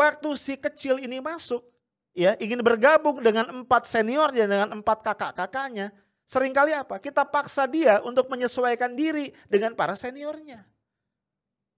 Waktu si kecil ini masuk, ya ingin bergabung dengan empat senior dan dengan empat kakak-kakaknya, seringkali apa? Kita paksa dia untuk menyesuaikan diri dengan para seniornya.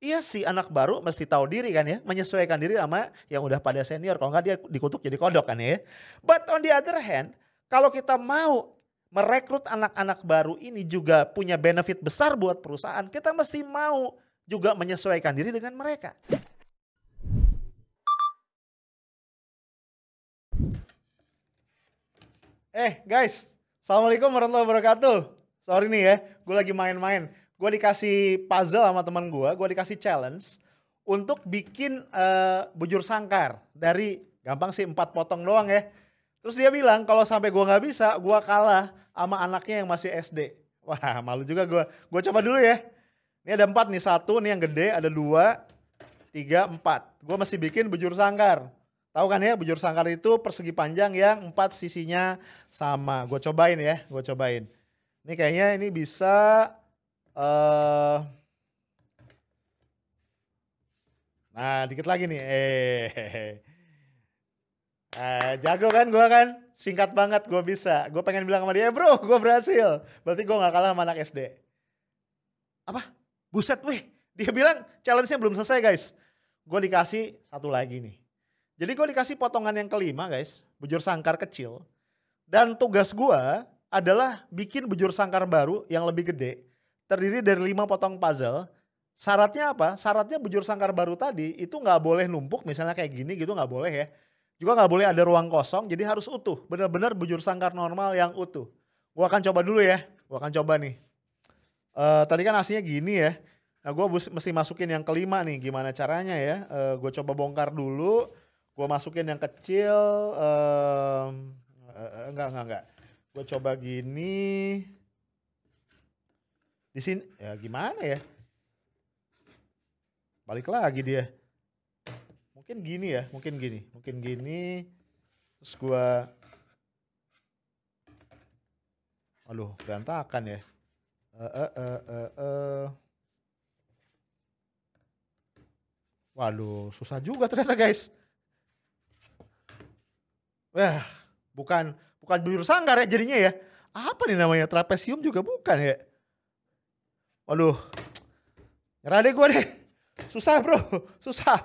Iya sih anak baru mesti tahu diri kan ya, menyesuaikan diri sama yang udah pada senior. Kalau nggak dia dikutuk jadi kodok kan ya. But on the other hand, kalau kita mau merekrut anak-anak baru ini juga punya benefit besar buat perusahaan, kita mesti mau juga menyesuaikan diri dengan mereka. Eh guys, Assalamualaikum warahmatullahi wabarakatuh. Sorry nih ya, gue lagi main-main. Gue dikasih puzzle sama teman gue, gue dikasih challenge untuk bikin uh, bujur sangkar dari gampang sih empat potong doang ya. Terus dia bilang kalau sampai gue nggak bisa, gue kalah sama anaknya yang masih SD. Wah malu juga gue. Gue coba dulu ya. Ini ada empat nih, satu nih yang gede, ada dua, tiga, empat. Gue masih bikin bujur sangkar. Tahu kan ya, bujur sangkar itu persegi panjang yang empat sisinya sama. Gue cobain ya, gue cobain. Ini kayaknya ini bisa... Uh, nah, dikit lagi nih. Eh, eh, jago kan gue kan? Singkat banget gue bisa. Gue pengen bilang sama dia, eh, bro gue berhasil. Berarti gue gak kalah sama anak SD. Apa? Buset weh. Dia bilang challenge-nya belum selesai guys. Gue dikasih satu lagi nih jadi gue dikasih potongan yang kelima guys, bujur sangkar kecil. Dan tugas gue adalah bikin bujur sangkar baru yang lebih gede. Terdiri dari lima potong puzzle. Syaratnya apa? Syaratnya bujur sangkar baru tadi itu gak boleh numpuk misalnya kayak gini gitu gak boleh ya. Juga gak boleh ada ruang kosong jadi harus utuh. Bener-bener bujur sangkar normal yang utuh. Gue akan coba dulu ya. Gue akan coba nih. Uh, tadi kan aslinya gini ya. Nah gue mesti masukin yang kelima nih gimana caranya ya. Uh, eh, gue coba bongkar dulu Gue masukin yang kecil. Um, uh, enggak, enggak, enggak. Gue coba gini. Di sini, ya gimana ya? Balik lagi dia. Mungkin gini ya, mungkin gini. Mungkin gini. Terus gue... Aduh, berantakan ya. Uh, uh, uh, uh, uh. Waduh, susah juga ternyata guys. Wah, bukan bukan bubur sanggar ya jadinya ya. Apa nih namanya? Trapesium juga bukan ya. Waduh. Nyerah deh gue deh. Susah bro, susah.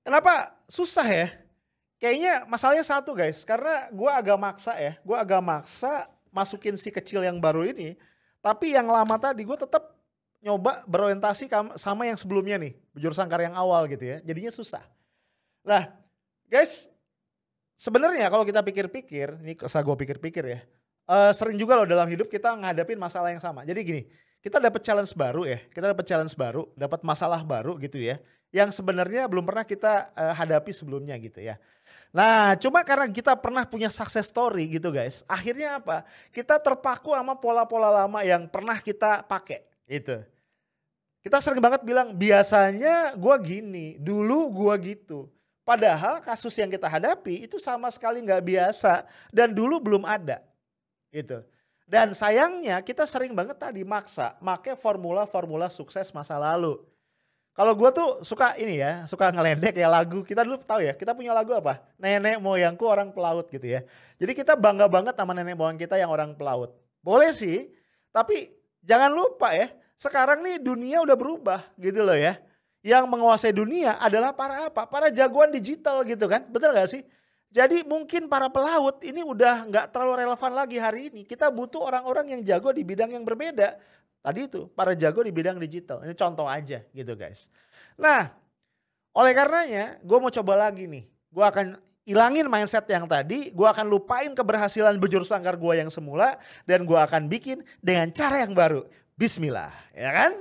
Kenapa susah ya? Kayaknya masalahnya satu guys, karena gue agak maksa ya. Gue agak maksa masukin si kecil yang baru ini. Tapi yang lama tadi gue tetap nyoba berorientasi sama yang sebelumnya nih. Bujur sangkar yang awal gitu ya. Jadinya susah. Nah guys, sebenarnya kalau kita pikir-pikir, ini saya gue pikir-pikir ya, uh, sering juga loh dalam hidup kita ngadepin masalah yang sama. Jadi gini, kita dapat challenge baru ya, kita dapat challenge baru, dapat masalah baru gitu ya, yang sebenarnya belum pernah kita uh, hadapi sebelumnya gitu ya. Nah, cuma karena kita pernah punya success story gitu guys, akhirnya apa? Kita terpaku sama pola-pola lama yang pernah kita pakai gitu. Kita sering banget bilang biasanya gue gini, dulu gue gitu. Padahal kasus yang kita hadapi itu sama sekali nggak biasa dan dulu belum ada. Gitu. Dan sayangnya kita sering banget tadi maksa, make formula-formula sukses masa lalu. Kalau gue tuh suka ini ya, suka ngeledek ya lagu. Kita dulu tahu ya, kita punya lagu apa? Nenek moyangku orang pelaut gitu ya. Jadi kita bangga banget sama nenek moyang kita yang orang pelaut. Boleh sih, tapi jangan lupa ya, sekarang nih dunia udah berubah gitu loh ya yang menguasai dunia adalah para apa? Para jagoan digital gitu kan, betul gak sih? Jadi mungkin para pelaut ini udah nggak terlalu relevan lagi hari ini. Kita butuh orang-orang yang jago di bidang yang berbeda. Tadi itu, para jago di bidang digital. Ini contoh aja gitu guys. Nah, oleh karenanya gue mau coba lagi nih. Gue akan ilangin mindset yang tadi, gue akan lupain keberhasilan bejur sangkar gue yang semula, dan gue akan bikin dengan cara yang baru. Bismillah, ya kan?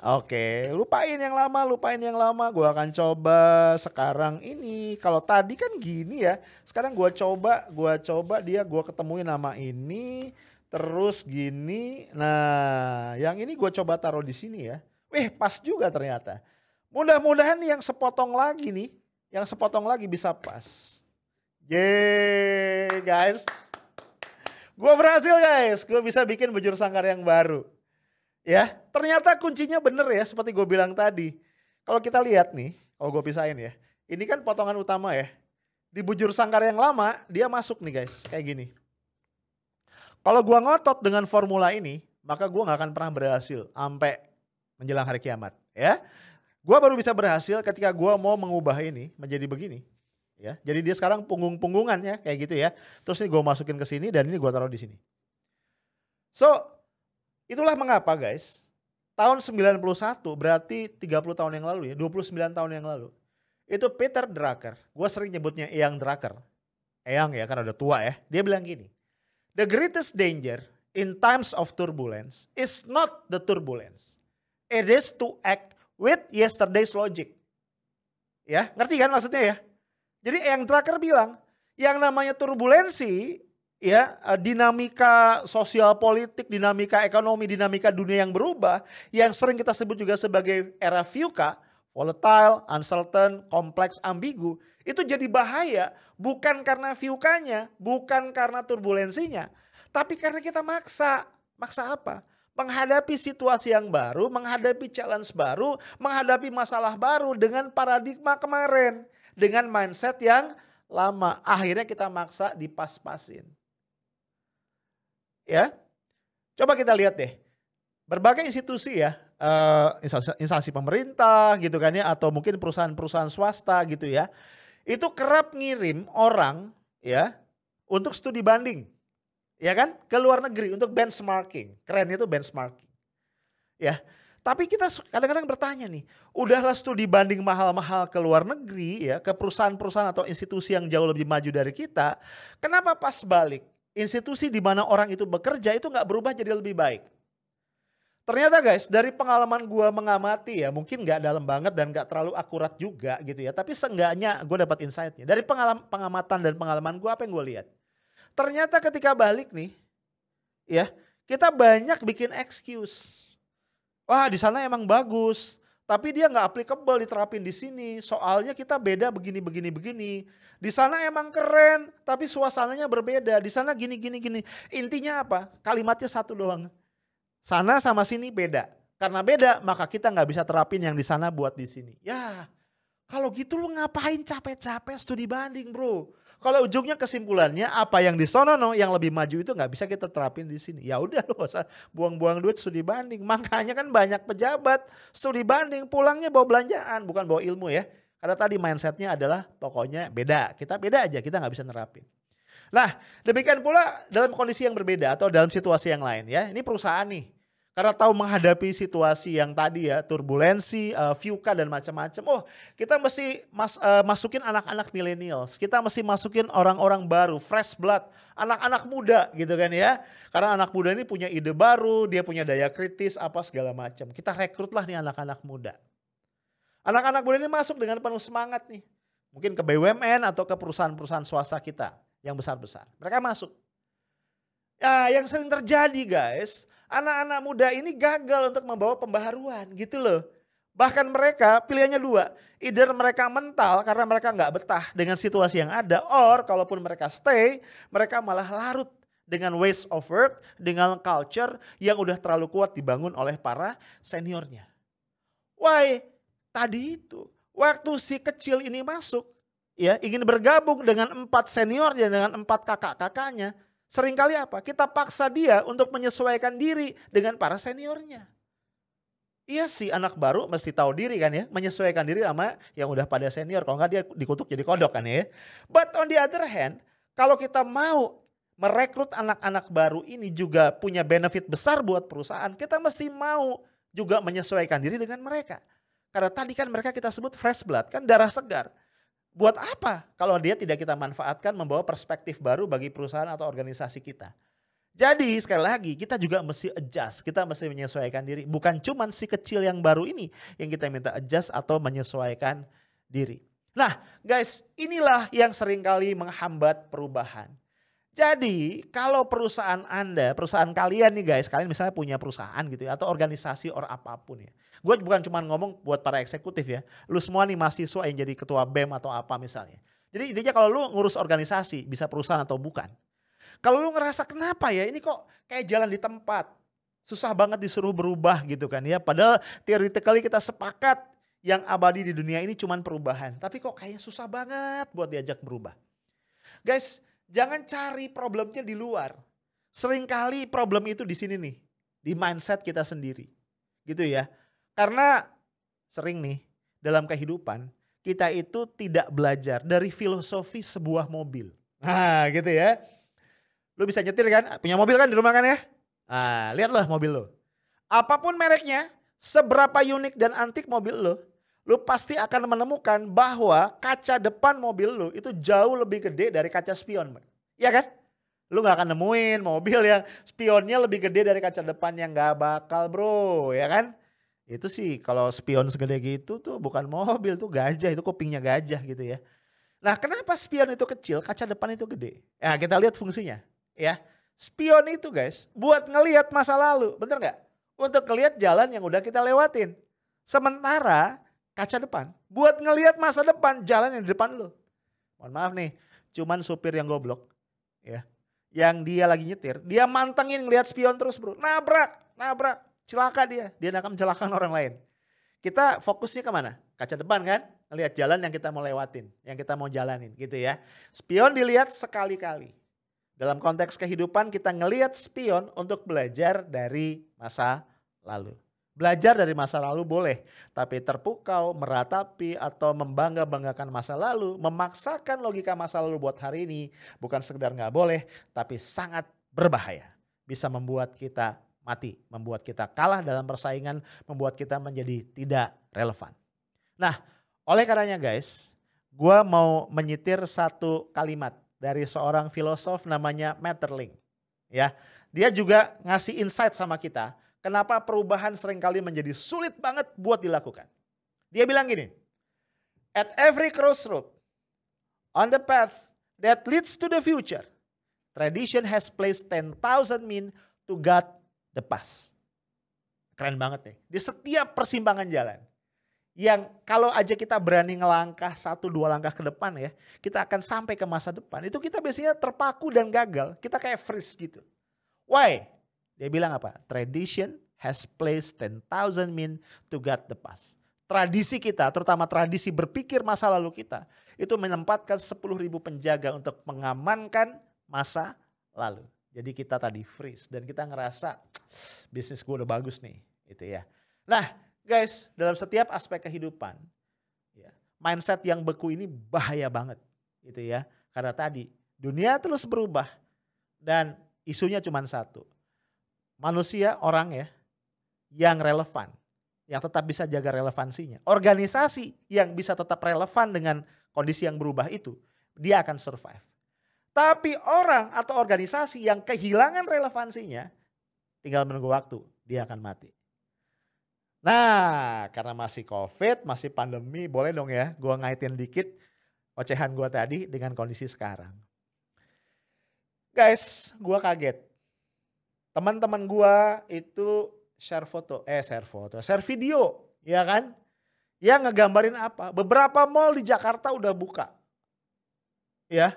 Oke, okay. lupain yang lama, lupain yang lama. Gue akan coba sekarang ini. Kalau tadi kan gini ya. Sekarang gue coba, gue coba dia gue ketemuin nama ini, terus gini. Nah, yang ini gue coba taruh di sini ya. Wih, eh, pas juga ternyata. Mudah-mudahan yang sepotong lagi nih, yang sepotong lagi bisa pas. Yeay, guys. Gue berhasil, guys. gue bisa bikin bujur sangkar yang baru. Ya, ternyata kuncinya bener ya seperti gue bilang tadi. Kalau kita lihat nih, kalau oh, gue pisahin ya. Ini kan potongan utama ya. Di bujur sangkar yang lama, dia masuk nih guys, kayak gini. Kalau gue ngotot dengan formula ini, maka gue gak akan pernah berhasil sampai menjelang hari kiamat ya. Gue baru bisa berhasil ketika gue mau mengubah ini menjadi begini ya. Jadi dia sekarang punggung punggungannya kayak gitu ya. Terus ini gue masukin ke sini dan ini gue taruh di sini. So Itulah mengapa guys, tahun 91 berarti 30 tahun yang lalu ya, 29 tahun yang lalu. Itu Peter Drucker, gue sering nyebutnya Eyang Drucker. Eyang ya kan udah tua ya, dia bilang gini. The greatest danger in times of turbulence is not the turbulence. It is to act with yesterday's logic. Ya, ngerti kan maksudnya ya? Jadi Eyang Drucker bilang, yang namanya turbulensi ya eh, dinamika sosial politik, dinamika ekonomi, dinamika dunia yang berubah yang sering kita sebut juga sebagai era VUCA, volatile, uncertain, kompleks, ambigu, itu jadi bahaya bukan karena VUCA-nya, bukan karena turbulensinya, tapi karena kita maksa. Maksa apa? Menghadapi situasi yang baru, menghadapi challenge baru, menghadapi masalah baru dengan paradigma kemarin, dengan mindset yang lama. Akhirnya kita maksa dipas-pasin ya. Coba kita lihat deh. Berbagai institusi ya, uh, instansi, pemerintah gitu kan ya atau mungkin perusahaan-perusahaan swasta gitu ya. Itu kerap ngirim orang ya untuk studi banding. Ya kan? Ke luar negeri untuk benchmarking. Kerennya itu benchmarking. Ya. Tapi kita kadang-kadang bertanya nih, udahlah studi banding mahal-mahal ke luar negeri ya, ke perusahaan-perusahaan atau institusi yang jauh lebih maju dari kita, kenapa pas balik institusi di mana orang itu bekerja itu nggak berubah jadi lebih baik. Ternyata guys, dari pengalaman gue mengamati ya, mungkin nggak dalam banget dan nggak terlalu akurat juga gitu ya. Tapi seenggaknya gue dapat insightnya. Dari pengalaman pengamatan dan pengalaman gue apa yang gue lihat? Ternyata ketika balik nih, ya kita banyak bikin excuse. Wah di sana emang bagus, tapi dia nggak applicable diterapin di sini. Soalnya kita beda begini begini begini. Di sana emang keren, tapi suasananya berbeda. Di sana gini gini gini. Intinya apa? Kalimatnya satu doang. Sana sama sini beda. Karena beda, maka kita nggak bisa terapin yang di sana buat di sini. Ya, kalau gitu lu ngapain capek-capek studi banding, bro? Kalau ujungnya kesimpulannya apa yang di no, yang lebih maju itu nggak bisa kita terapin di sini. Ya udah lu usah buang-buang duit studi banding. Makanya kan banyak pejabat studi banding pulangnya bawa belanjaan bukan bawa ilmu ya. Karena tadi mindsetnya adalah pokoknya beda. Kita beda aja kita nggak bisa nerapin. Nah demikian pula dalam kondisi yang berbeda atau dalam situasi yang lain ya. Ini perusahaan nih karena tahu menghadapi situasi yang tadi ya turbulensi, uh, eh, fuka dan macam-macam. Oh, kita mesti mas, uh, masukin anak-anak millennials, kita mesti masukin orang-orang baru, fresh blood, anak-anak muda gitu kan ya. Karena anak muda ini punya ide baru, dia punya daya kritis apa segala macam. Kita rekrutlah nih anak-anak muda. Anak-anak muda ini masuk dengan penuh semangat nih. Mungkin ke BUMN atau ke perusahaan-perusahaan swasta kita yang besar-besar. Mereka masuk. Ya, yang sering terjadi guys, anak-anak muda ini gagal untuk membawa pembaharuan gitu loh. Bahkan mereka pilihannya dua, either mereka mental karena mereka nggak betah dengan situasi yang ada, or kalaupun mereka stay, mereka malah larut dengan ways of work, dengan culture yang udah terlalu kuat dibangun oleh para seniornya. Why? Tadi itu, waktu si kecil ini masuk, ya ingin bergabung dengan empat seniornya, dengan empat kakak-kakaknya, Seringkali apa? Kita paksa dia untuk menyesuaikan diri dengan para seniornya. Iya sih anak baru mesti tahu diri kan ya, menyesuaikan diri sama yang udah pada senior. Kalau enggak dia dikutuk jadi kodok kan ya. But on the other hand, kalau kita mau merekrut anak-anak baru ini juga punya benefit besar buat perusahaan, kita mesti mau juga menyesuaikan diri dengan mereka. Karena tadi kan mereka kita sebut fresh blood, kan darah segar buat apa kalau dia tidak kita manfaatkan membawa perspektif baru bagi perusahaan atau organisasi kita. Jadi sekali lagi kita juga mesti adjust, kita mesti menyesuaikan diri. Bukan cuma si kecil yang baru ini yang kita minta adjust atau menyesuaikan diri. Nah guys inilah yang seringkali menghambat perubahan. Jadi kalau perusahaan Anda, perusahaan kalian nih guys, kalian misalnya punya perusahaan gitu ya, atau organisasi or apapun ya. Gue bukan cuma ngomong buat para eksekutif ya, lu semua nih mahasiswa yang jadi ketua BEM atau apa misalnya. Jadi intinya kalau lu ngurus organisasi, bisa perusahaan atau bukan. Kalau lu ngerasa kenapa ya, ini kok kayak jalan di tempat. Susah banget disuruh berubah gitu kan ya. Padahal teoretically kita sepakat yang abadi di dunia ini cuma perubahan. Tapi kok kayaknya susah banget buat diajak berubah. Guys, Jangan cari problemnya di luar. Seringkali problem itu di sini nih, di mindset kita sendiri. Gitu ya. Karena sering nih dalam kehidupan kita itu tidak belajar dari filosofi sebuah mobil. Nah, gitu ya. Lu bisa nyetir kan? Punya mobil kan di rumah kan ya? Nah, lihatlah mobil lo. Apapun mereknya, seberapa unik dan antik mobil lo, lu pasti akan menemukan bahwa kaca depan mobil lu itu jauh lebih gede dari kaca spion. Iya kan? Lu gak akan nemuin mobil yang spionnya lebih gede dari kaca depan yang gak bakal bro, ya kan? Itu sih kalau spion segede gitu tuh bukan mobil tuh gajah, itu kupingnya gajah gitu ya. Nah kenapa spion itu kecil, kaca depan itu gede? Ya kita lihat fungsinya ya. Spion itu guys buat ngelihat masa lalu, bener gak? Untuk ngeliat jalan yang udah kita lewatin. Sementara kaca depan buat ngelihat masa depan jalan yang di depan lo. Mohon maaf nih, cuman supir yang goblok ya. Yang dia lagi nyetir, dia mantengin ngelihat spion terus, Bro. Nabrak, nabrak, celaka dia. Dia akan mencelakakan orang lain. Kita fokusnya kemana? Kaca depan kan? Ngelihat jalan yang kita mau lewatin, yang kita mau jalanin gitu ya. Spion dilihat sekali-kali. Dalam konteks kehidupan kita ngelihat spion untuk belajar dari masa lalu. Belajar dari masa lalu boleh, tapi terpukau, meratapi, atau membangga-banggakan masa lalu, memaksakan logika masa lalu buat hari ini, bukan sekedar nggak boleh, tapi sangat berbahaya. Bisa membuat kita mati, membuat kita kalah dalam persaingan, membuat kita menjadi tidak relevan. Nah, oleh karenanya guys, gue mau menyitir satu kalimat dari seorang filosof namanya Maeterlinck. Ya, dia juga ngasih insight sama kita kenapa perubahan seringkali menjadi sulit banget buat dilakukan. Dia bilang gini, at every crossroad on the path that leads to the future, tradition has placed 10,000 men to guard the past. Keren banget nih. Di setiap persimpangan jalan, yang kalau aja kita berani ngelangkah satu dua langkah ke depan ya, kita akan sampai ke masa depan. Itu kita biasanya terpaku dan gagal. Kita kayak freeze gitu. Why? Dia bilang apa? Tradition has placed 10,000 men to guard the past. Tradisi kita, terutama tradisi berpikir masa lalu kita, itu menempatkan 10.000 penjaga untuk mengamankan masa lalu. Jadi kita tadi freeze dan kita ngerasa bisnis gue udah bagus nih, gitu ya. Nah, guys, dalam setiap aspek kehidupan, ya, mindset yang beku ini bahaya banget, gitu ya. Karena tadi dunia terus berubah dan isunya cuma satu, manusia orang ya yang relevan, yang tetap bisa jaga relevansinya. Organisasi yang bisa tetap relevan dengan kondisi yang berubah itu, dia akan survive. Tapi orang atau organisasi yang kehilangan relevansinya, tinggal menunggu waktu, dia akan mati. Nah, karena masih COVID, masih pandemi, boleh dong ya, gue ngaitin dikit ocehan gue tadi dengan kondisi sekarang. Guys, gue kaget teman-teman gua itu share foto, eh share foto, share video, ya kan? Yang ngegambarin apa? Beberapa mall di Jakarta udah buka. Ya.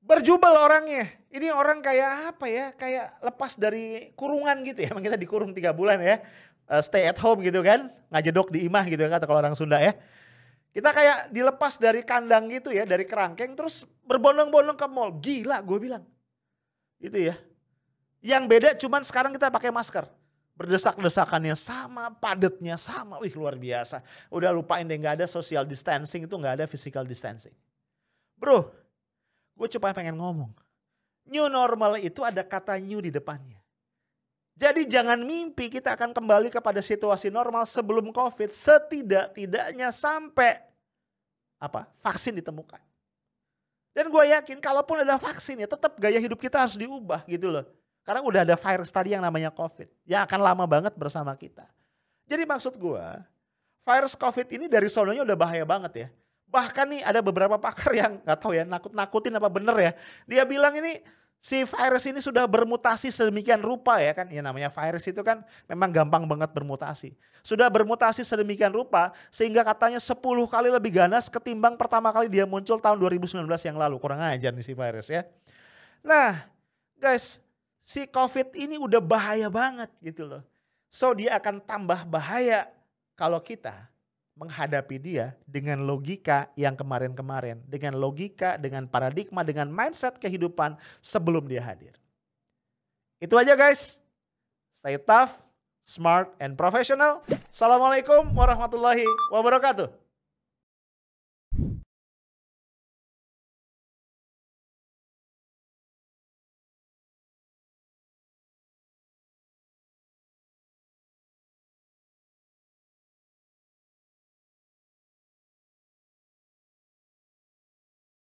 Berjubel orangnya. Ini orang kayak apa ya? Kayak lepas dari kurungan gitu ya. Emang kita dikurung tiga bulan ya. Eh, stay at home gitu kan. Ngajedok di imah gitu ya kata kalau orang Sunda ya. Kita kayak dilepas dari kandang gitu ya, dari kerangkeng terus berbondong-bondong ke mall. Gila gue bilang. Gitu ya. Yang beda cuman sekarang kita pakai masker. Berdesak-desakannya sama, padatnya sama. Wih luar biasa. Udah lupain deh gak ada social distancing itu gak ada physical distancing. Bro, gue cuma pengen ngomong. New normal itu ada kata new di depannya. Jadi jangan mimpi kita akan kembali kepada situasi normal sebelum COVID setidak-tidaknya sampai apa vaksin ditemukan. Dan gue yakin kalaupun ada vaksin ya tetap gaya hidup kita harus diubah gitu loh. Karena udah ada virus tadi yang namanya COVID. Yang akan lama banget bersama kita. Jadi maksud gue, virus COVID ini dari sononya udah bahaya banget ya. Bahkan nih ada beberapa pakar yang nggak tahu ya nakut-nakutin apa bener ya. Dia bilang ini si virus ini sudah bermutasi sedemikian rupa ya kan. Ya namanya virus itu kan memang gampang banget bermutasi. Sudah bermutasi sedemikian rupa sehingga katanya 10 kali lebih ganas ketimbang pertama kali dia muncul tahun 2019 yang lalu. Kurang ajar nih si virus ya. Nah guys si COVID ini udah bahaya banget gitu loh. So dia akan tambah bahaya kalau kita menghadapi dia dengan logika yang kemarin-kemarin, dengan logika, dengan paradigma, dengan mindset kehidupan sebelum dia hadir. Itu aja guys. Stay tough, smart and professional. Assalamualaikum warahmatullahi wabarakatuh.